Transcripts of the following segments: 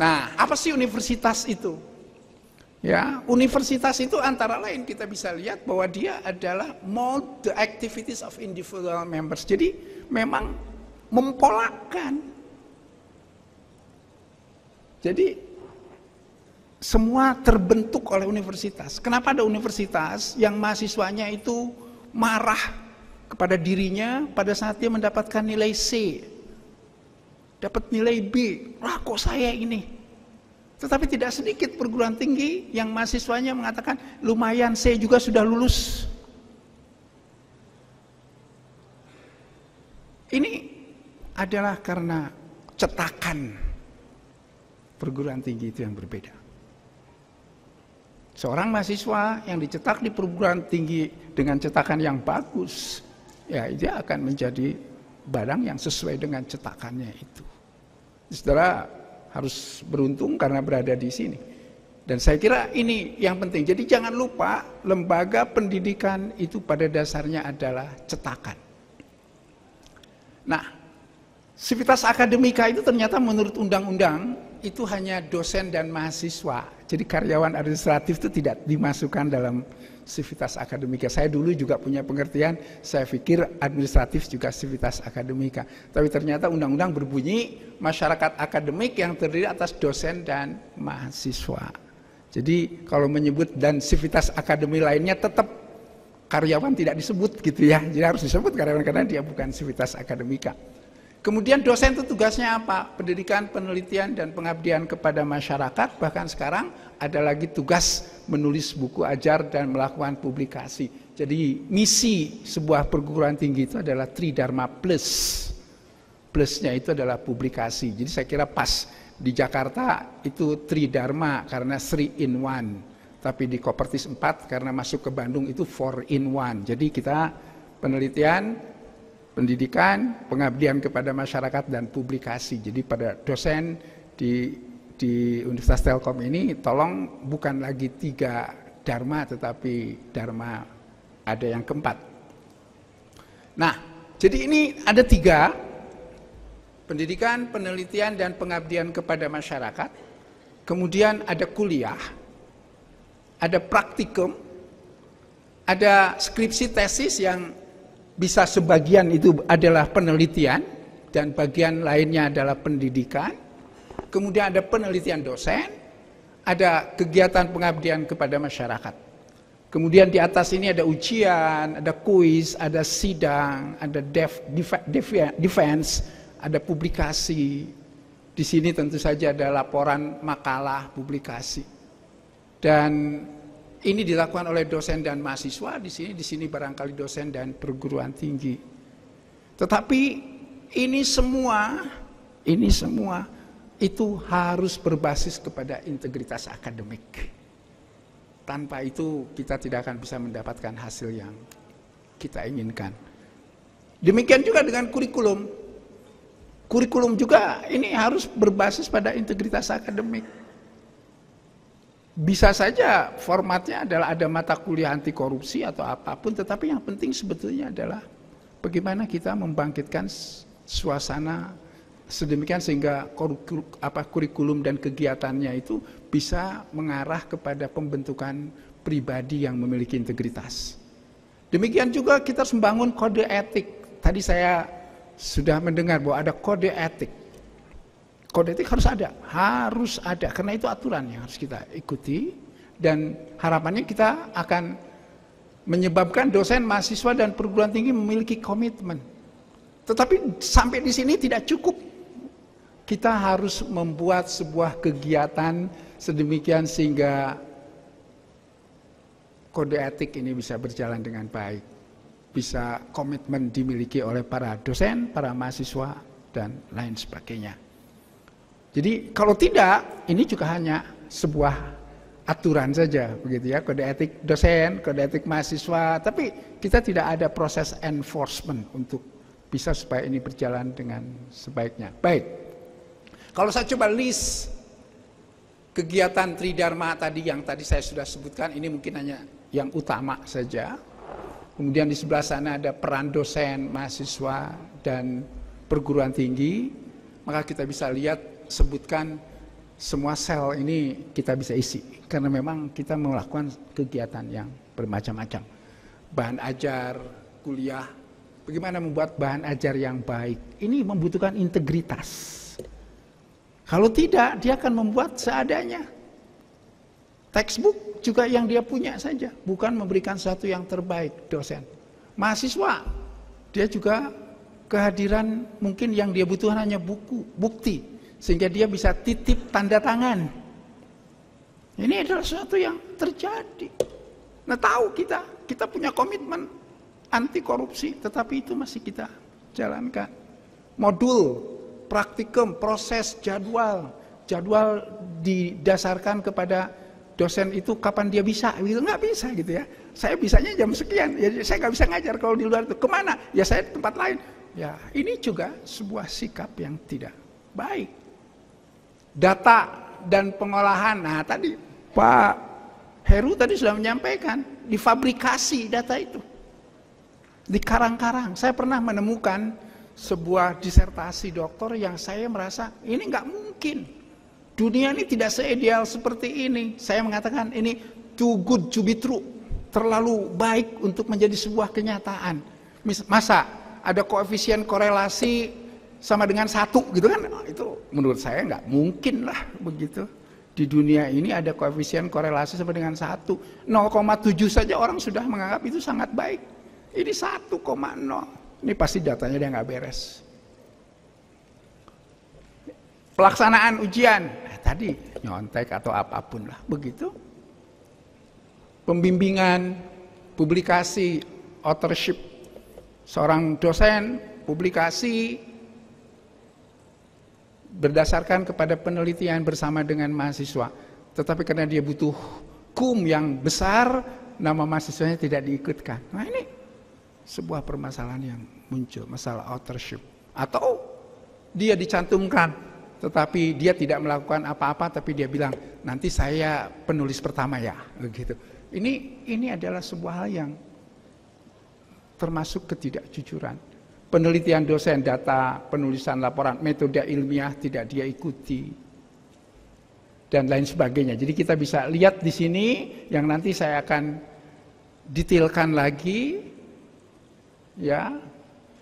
Nah, apa sih universitas itu? Ya, universitas itu antara lain kita bisa lihat bahwa dia adalah mold the activities of individual members. Jadi memang mempolakan. Jadi semua terbentuk oleh universitas. Kenapa ada universitas yang mahasiswanya itu marah kepada dirinya pada saat dia mendapatkan nilai C dapat nilai B. Wah kok saya ini? Tetapi tidak sedikit perguruan tinggi yang mahasiswanya mengatakan lumayan saya juga sudah lulus. Ini adalah karena cetakan perguruan tinggi itu yang berbeda. Seorang mahasiswa yang dicetak di perguruan tinggi dengan cetakan yang bagus, ya dia akan menjadi barang yang sesuai dengan cetakannya itu saudara harus beruntung karena berada di sini. Dan saya kira ini yang penting. Jadi jangan lupa lembaga pendidikan itu pada dasarnya adalah cetakan. Nah, sivitas akademika itu ternyata menurut undang-undang itu hanya dosen dan mahasiswa. Jadi karyawan administratif itu tidak dimasukkan dalam sivitas akademika. Saya dulu juga punya pengertian, saya pikir administratif juga sivitas akademika. Tapi ternyata undang-undang berbunyi masyarakat akademik yang terdiri atas dosen dan mahasiswa. Jadi kalau menyebut dan sivitas akademi lainnya tetap karyawan tidak disebut gitu ya. Jadi harus disebut karyawan karena dia bukan sivitas akademika. Kemudian dosen itu tugasnya apa? Pendidikan, penelitian, dan pengabdian kepada masyarakat. Bahkan sekarang ada lagi tugas menulis buku ajar dan melakukan publikasi. Jadi misi sebuah perguruan tinggi itu adalah Tridharma Plus. Plusnya itu adalah publikasi. Jadi saya kira pas di Jakarta itu Tridharma karena Sri in One. Tapi di Kopertis 4 karena masuk ke Bandung itu four in one. Jadi kita penelitian, pendidikan, pengabdian kepada masyarakat dan publikasi. Jadi pada dosen di di Universitas Telkom ini tolong bukan lagi tiga dharma tetapi dharma ada yang keempat. Nah, jadi ini ada tiga pendidikan, penelitian dan pengabdian kepada masyarakat. Kemudian ada kuliah, ada praktikum, ada skripsi tesis yang bisa sebagian itu adalah penelitian dan bagian lainnya adalah pendidikan. Kemudian ada penelitian dosen, ada kegiatan pengabdian kepada masyarakat. Kemudian di atas ini ada ujian, ada kuis, ada sidang, ada def, def, defense, ada publikasi. Di sini tentu saja ada laporan, makalah, publikasi. Dan ini dilakukan oleh dosen dan mahasiswa di sini, di sini barangkali dosen dan perguruan tinggi. Tetapi ini semua, ini semua itu harus berbasis kepada integritas akademik. Tanpa itu kita tidak akan bisa mendapatkan hasil yang kita inginkan. Demikian juga dengan kurikulum. Kurikulum juga ini harus berbasis pada integritas akademik bisa saja formatnya adalah ada mata kuliah anti korupsi atau apapun, tetapi yang penting sebetulnya adalah bagaimana kita membangkitkan suasana sedemikian sehingga apa, kurikulum dan kegiatannya itu bisa mengarah kepada pembentukan pribadi yang memiliki integritas. Demikian juga kita harus membangun kode etik. Tadi saya sudah mendengar bahwa ada kode etik. Kode etik harus ada, harus ada karena itu aturan yang harus kita ikuti dan harapannya kita akan menyebabkan dosen, mahasiswa dan perguruan tinggi memiliki komitmen. Tetapi sampai di sini tidak cukup. Kita harus membuat sebuah kegiatan sedemikian sehingga kode etik ini bisa berjalan dengan baik. Bisa komitmen dimiliki oleh para dosen, para mahasiswa, dan lain sebagainya. Jadi kalau tidak, ini juga hanya sebuah aturan saja, begitu ya, kode etik dosen, kode etik mahasiswa, tapi kita tidak ada proses enforcement untuk bisa supaya ini berjalan dengan sebaiknya. Baik, kalau saya coba list kegiatan Tridharma tadi yang tadi saya sudah sebutkan, ini mungkin hanya yang utama saja. Kemudian di sebelah sana ada peran dosen, mahasiswa, dan perguruan tinggi, maka kita bisa lihat sebutkan semua sel ini kita bisa isi karena memang kita melakukan kegiatan yang bermacam-macam bahan ajar kuliah bagaimana membuat bahan ajar yang baik ini membutuhkan integritas kalau tidak dia akan membuat seadanya textbook juga yang dia punya saja bukan memberikan satu yang terbaik dosen mahasiswa dia juga kehadiran mungkin yang dia butuhkan hanya buku bukti sehingga dia bisa titip tanda tangan. Ini adalah sesuatu yang terjadi. Nah tahu kita, kita punya komitmen anti korupsi, tetapi itu masih kita jalankan. Modul, praktikum, proses, jadwal. Jadwal didasarkan kepada dosen itu kapan dia bisa gitu nggak bisa gitu ya saya bisanya jam sekian ya saya nggak bisa ngajar kalau di luar itu kemana ya saya tempat lain ya ini juga sebuah sikap yang tidak baik data dan pengolahan. Nah, tadi Pak Heru tadi sudah menyampaikan difabrikasi data itu. Dikarang-karang. Saya pernah menemukan sebuah disertasi doktor yang saya merasa ini nggak mungkin. Dunia ini tidak seideal seperti ini. Saya mengatakan ini too good to be true. Terlalu baik untuk menjadi sebuah kenyataan. Masa ada koefisien korelasi sama dengan satu gitu kan nah, itu menurut saya nggak mungkin lah begitu di dunia ini ada koefisien korelasi sama dengan satu 0,7 saja orang sudah menganggap itu sangat baik ini 1,0 ini pasti datanya dia nggak beres pelaksanaan ujian nah, tadi nyontek atau apapun lah begitu pembimbingan publikasi authorship seorang dosen publikasi berdasarkan kepada penelitian bersama dengan mahasiswa. Tetapi karena dia butuh kum yang besar, nama mahasiswanya tidak diikutkan. Nah ini sebuah permasalahan yang muncul, masalah authorship. Atau dia dicantumkan, tetapi dia tidak melakukan apa-apa, tapi dia bilang, nanti saya penulis pertama ya. begitu. Ini, ini adalah sebuah hal yang termasuk ketidakjujuran penelitian dosen data penulisan laporan metode ilmiah tidak dia ikuti dan lain sebagainya. Jadi kita bisa lihat di sini yang nanti saya akan detailkan lagi ya.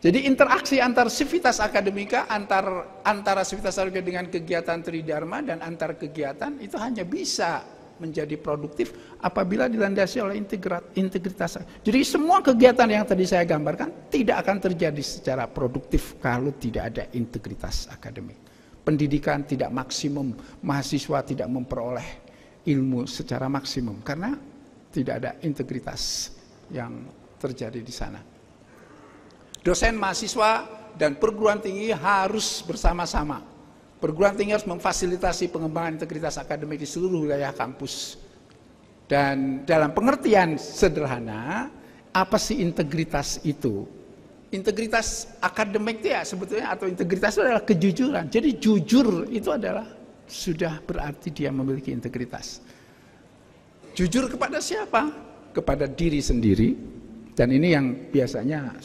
Jadi interaksi antar sivitas akademika antar antara sivitas akademika dengan kegiatan tridharma dan antar kegiatan itu hanya bisa menjadi produktif apabila dilandasi oleh integritas. Jadi semua kegiatan yang tadi saya gambarkan tidak akan terjadi secara produktif kalau tidak ada integritas akademik. Pendidikan tidak maksimum, mahasiswa tidak memperoleh ilmu secara maksimum karena tidak ada integritas yang terjadi di sana. Dosen, mahasiswa, dan perguruan tinggi harus bersama-sama Perguruan tinggi harus memfasilitasi pengembangan integritas akademik di seluruh wilayah kampus. Dan dalam pengertian sederhana, apa sih integritas itu? Integritas akademik itu ya sebetulnya atau integritas itu adalah kejujuran. Jadi jujur itu adalah sudah berarti dia memiliki integritas. Jujur kepada siapa? Kepada diri sendiri. Dan ini yang biasanya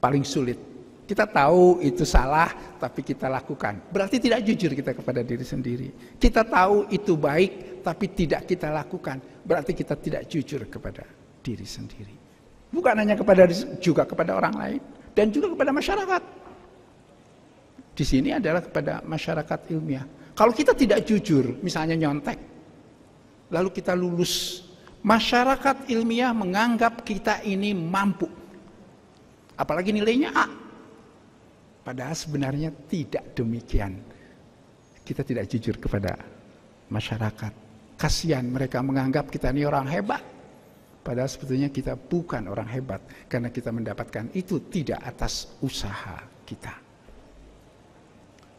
paling sulit kita tahu itu salah, tapi kita lakukan. Berarti tidak jujur kita kepada diri sendiri. Kita tahu itu baik, tapi tidak kita lakukan. Berarti kita tidak jujur kepada diri sendiri. Bukan hanya kepada juga kepada orang lain dan juga kepada masyarakat. Di sini adalah kepada masyarakat ilmiah. Kalau kita tidak jujur, misalnya nyontek, lalu kita lulus, masyarakat ilmiah menganggap kita ini mampu. Apalagi nilainya A, Padahal sebenarnya tidak demikian. Kita tidak jujur kepada masyarakat. Kasihan mereka menganggap kita ini orang hebat. Padahal sebetulnya kita bukan orang hebat. Karena kita mendapatkan itu tidak atas usaha kita.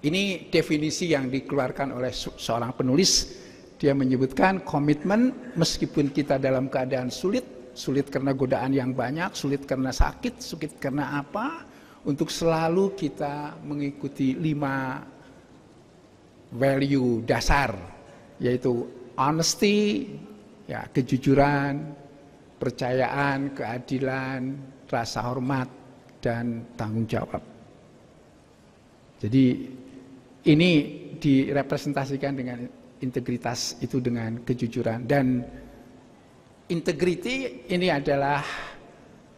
Ini definisi yang dikeluarkan oleh seorang penulis. Dia menyebutkan komitmen meskipun kita dalam keadaan sulit, sulit karena godaan yang banyak, sulit karena sakit, sulit karena apa, untuk selalu kita mengikuti lima value dasar yaitu honesty, ya kejujuran, percayaan, keadilan, rasa hormat dan tanggung jawab. Jadi ini direpresentasikan dengan integritas itu dengan kejujuran dan integriti ini adalah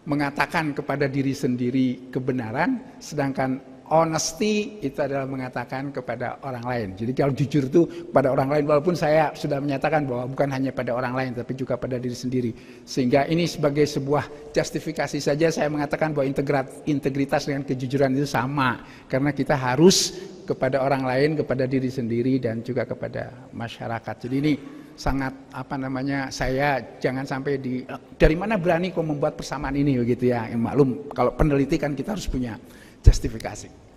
mengatakan kepada diri sendiri kebenaran, sedangkan honesty itu adalah mengatakan kepada orang lain. Jadi kalau jujur itu pada orang lain, walaupun saya sudah menyatakan bahwa bukan hanya pada orang lain, tapi juga pada diri sendiri. Sehingga ini sebagai sebuah justifikasi saja saya mengatakan bahwa integrat, integritas dengan kejujuran itu sama, karena kita harus kepada orang lain, kepada diri sendiri, dan juga kepada masyarakat. Jadi ini sangat apa namanya saya jangan sampai di dari mana berani kau membuat persamaan ini begitu ya yang maklum kalau peneliti kan kita harus punya justifikasi.